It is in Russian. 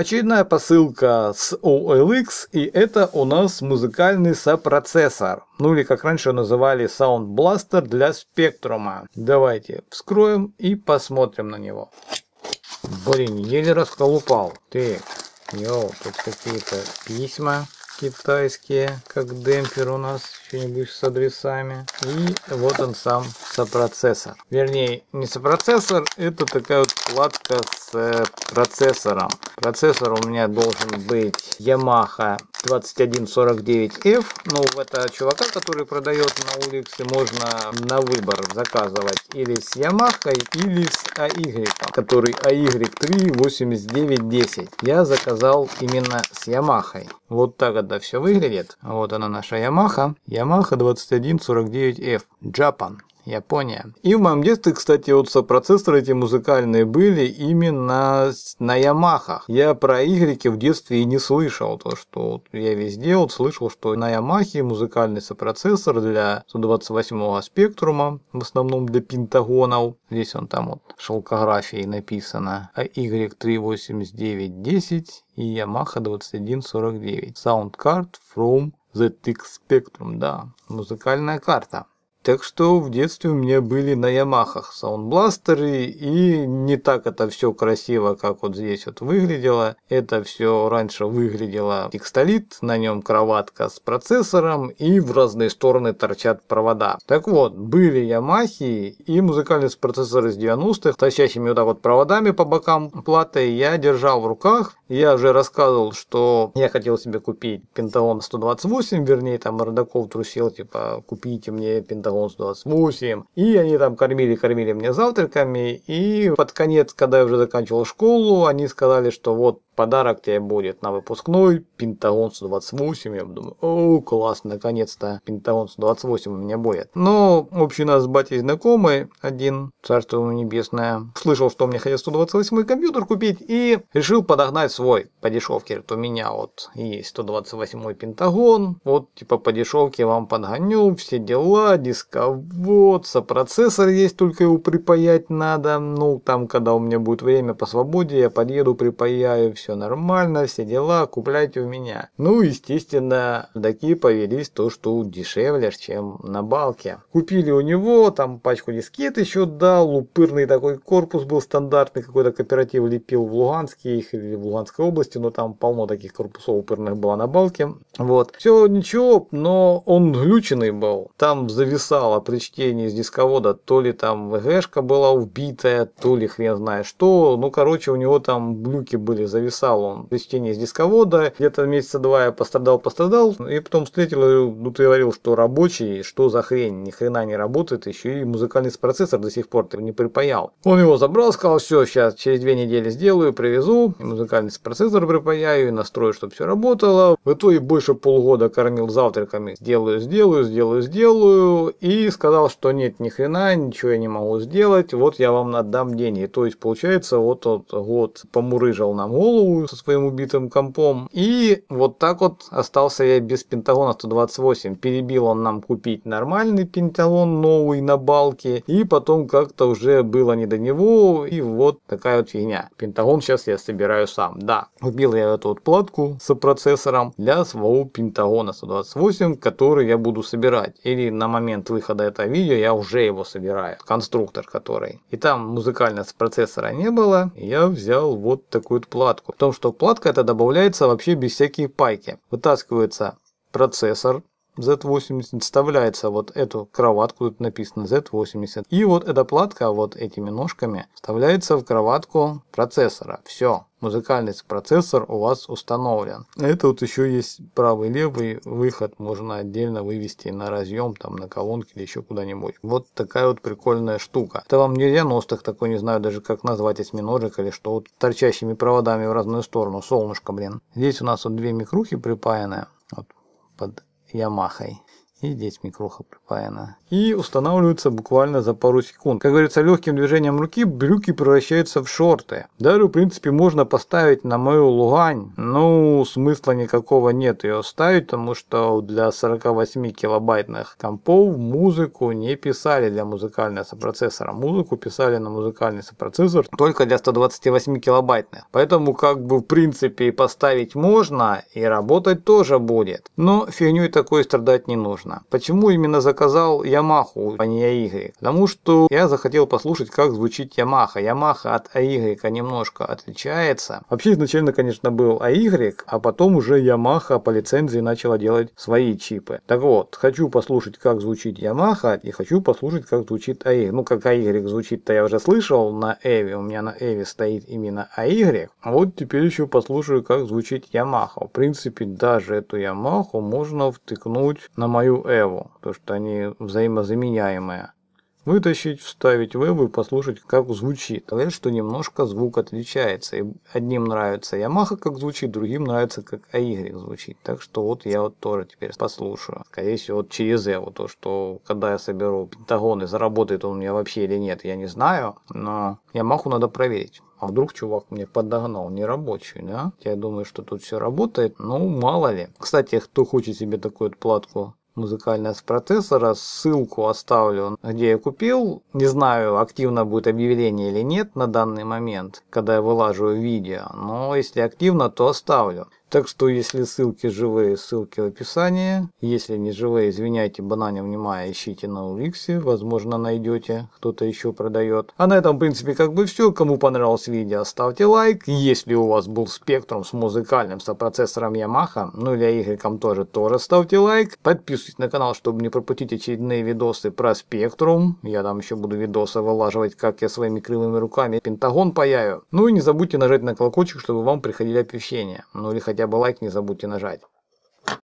Очередная посылка с OLX, и это у нас музыкальный сопроцессор, ну или как раньше называли Sound Blaster для спектрума. Давайте вскроем и посмотрим на него. Блин, еле расколупал. Так, йоу, тут какие-то письма китайские, как демпфер у нас, что-нибудь с адресами. И вот он сам сопроцессор. Вернее, не сопроцессор, это такая вот вкладка с э, процессором. Процессор у меня должен быть Yamaha 2149F. Ну, в это чувака, который продает на улице, можно на выбор заказывать или с Yamaha, или с AY, который AY38910. Я заказал именно с Yamaha. Вот так это все выглядит. Вот она наша Yamaha. Yamaha 2149F. Japan. Япония. И в моем детстве, кстати, вот сопроцессоры эти музыкальные были именно на Ямахах. Я про Игрики в детстве и не слышал, то что вот я везде вот слышал, что на Ямахе музыкальный сопроцессор для 128-го спектрума, в основном для пентагонов. Здесь он там вот шелкографией написано А Y38910 и Yamaha 2149. Sound card from ZX Spectrum, да, музыкальная карта. Так что в детстве у меня были на Ямахах саундбластеры, и не так это все красиво, как вот здесь вот выглядело. Это все раньше выглядело текстолит, на нем кроватка с процессором, и в разные стороны торчат провода. Так вот, были Ямахи и музыкальный процессор из 90-х, тащащими вот так вот проводами по бокам платы я держал в руках, я уже рассказывал, что я хотел себе купить Пентагон 128, вернее, там Родаков трусил, типа, купите мне Пентагон 128. И они там кормили-кормили мне завтраками. И под конец, когда я уже заканчивал школу, они сказали, что вот подарок тебе будет на выпускной Пентагон 128. Я думаю, о, класс, наконец-то Пентагон 128 у меня будет. Но общий нас с батей знакомый, один, царство ему небесное, слышал, что мне хотят 128 компьютер купить и решил подогнать свой по дешевке. Говорит, у меня вот есть 128 Пентагон, вот типа по дешевке вам подгоню, все дела, дисковод, сопроцессор есть, только его припаять надо. Ну, там, когда у меня будет время по свободе, я подъеду, припаяю, все все нормально, все дела, купляйте у меня. Ну, естественно, даки повелись то, что дешевле, чем на балке. Купили у него, там пачку дискет еще дал, упырный такой корпус был стандартный, какой-то кооператив лепил в Луганске их или в Луганской области, но там полно таких корпусов упырных было на балке. Вот. Все ничего, но он глюченный был. Там зависало при чтении с дисковода, то ли там ВГшка была убитая, то ли хрен знает что. Ну, короче, у него там глюки были, зависал он при чтении с дисковода. Где-то месяца два я пострадал-пострадал, и потом встретил, ну, ты говорил, что рабочий, что за хрень, ни хрена не работает, еще и музыкальный процессор до сих пор ты не припаял. Он его забрал, сказал, все, сейчас через две недели сделаю, привезу, музыкальный процессор припаяю и настрою, чтобы все работало. В итоге больше больше полгода кормил завтраками. Сделаю, сделаю, сделаю, сделаю. И сказал, что нет, ни хрена, ничего я не могу сделать. Вот я вам отдам деньги. То есть, получается, вот тот год помурыжил нам голову со своим убитым компом. И вот так вот остался я без Пентагона 128. Перебил он нам купить нормальный Пентагон новый на балке. И потом как-то уже было не до него. И вот такая вот фигня. Пентагон сейчас я собираю сам. Да, убил я эту вот платку с процессором для своего у Пентагона 128, который я буду собирать. Или на момент выхода этого видео я уже его собираю, конструктор который. И там музыкально с процессора не было, я взял вот такую платку. В том, что платка это добавляется вообще без всяких пайки. Вытаскивается процессор, Z80 вставляется вот эту кроватку, тут написано Z80. И вот эта платка вот этими ножками вставляется в кроватку процессора. Все, музыкальный процессор у вас установлен. Это вот еще есть правый левый выход, можно отдельно вывести на разъем, там на колонке или еще куда-нибудь. Вот такая вот прикольная штука. Это вам не 90-х такой, не знаю даже как назвать, осьминожек или что, вот торчащими проводами в разную сторону, солнышко, блин. Здесь у нас вот две микрухи припаяны, вот под Ямахой и здесь микроха припаяна. И устанавливаются буквально за пару секунд. Как говорится, легким движением руки брюки превращаются в шорты. Даже, в принципе, можно поставить на мою лугань. Ну, смысла никакого нет ее ставить, потому что для 48 килобайтных компов музыку не писали для музыкального сопроцессора. Музыку писали на музыкальный сопроцессор только для 128 килобайтных. Поэтому, как бы, в принципе, поставить можно и работать тоже будет. Но фигней такой страдать не нужно понятно. Почему именно заказал Ямаху, а не Аигрик? Потому что я захотел послушать, как звучит Ямаха. Ямаха от Аигрика немножко отличается. Вообще изначально, конечно, был Аигрик, а потом уже Ямаха по лицензии начала делать свои чипы. Так вот, хочу послушать, как звучит Ямаха, и хочу послушать, как звучит Аигрик. Ну, как Аигрик звучит-то я уже слышал на Эви, у меня на Эви стоит именно Аигрик. А вот теперь еще послушаю, как звучит Ямаха. В принципе, даже эту Ямаху можно втыкнуть на мою свою Эву, потому что они взаимозаменяемые. Вытащить, вставить в Эву и послушать, как звучит. Говорят, а что немножко звук отличается. И одним нравится Ямаха, как звучит, другим нравится, как AY звучит. Так что вот я вот тоже теперь послушаю. Скорее всего, вот через Эву. То, что когда я соберу Пентагон и заработает он у меня вообще или нет, я не знаю. Но Ямаху надо проверить. А вдруг чувак мне подогнал, не рабочий, да? Я думаю, что тут все работает, ну мало ли. Кстати, кто хочет себе такую платку музыкальная с процессора. Ссылку оставлю, где я купил. Не знаю, активно будет объявление или нет на данный момент, когда я вылажу видео, но если активно, то оставлю. Так что, если ссылки живые, ссылки в описании. Если не живые, извиняйте, банане внимая, ищите на Уликсе, возможно, найдете, кто-то еще продает. А на этом, в принципе, как бы все. Кому понравилось видео, ставьте лайк. Если у вас был спектрум с музыкальным, с процессором Yamaha, ну или игреком тоже, тоже ставьте лайк. Подписывайтесь на канал, чтобы не пропустить очередные видосы про спектрум. Я там еще буду видосы вылаживать, как я своими кривыми руками Пентагон паяю. Ну и не забудьте нажать на колокольчик, чтобы вам приходили оповещения. Ну или хотя хотя бы лайк не забудьте нажать.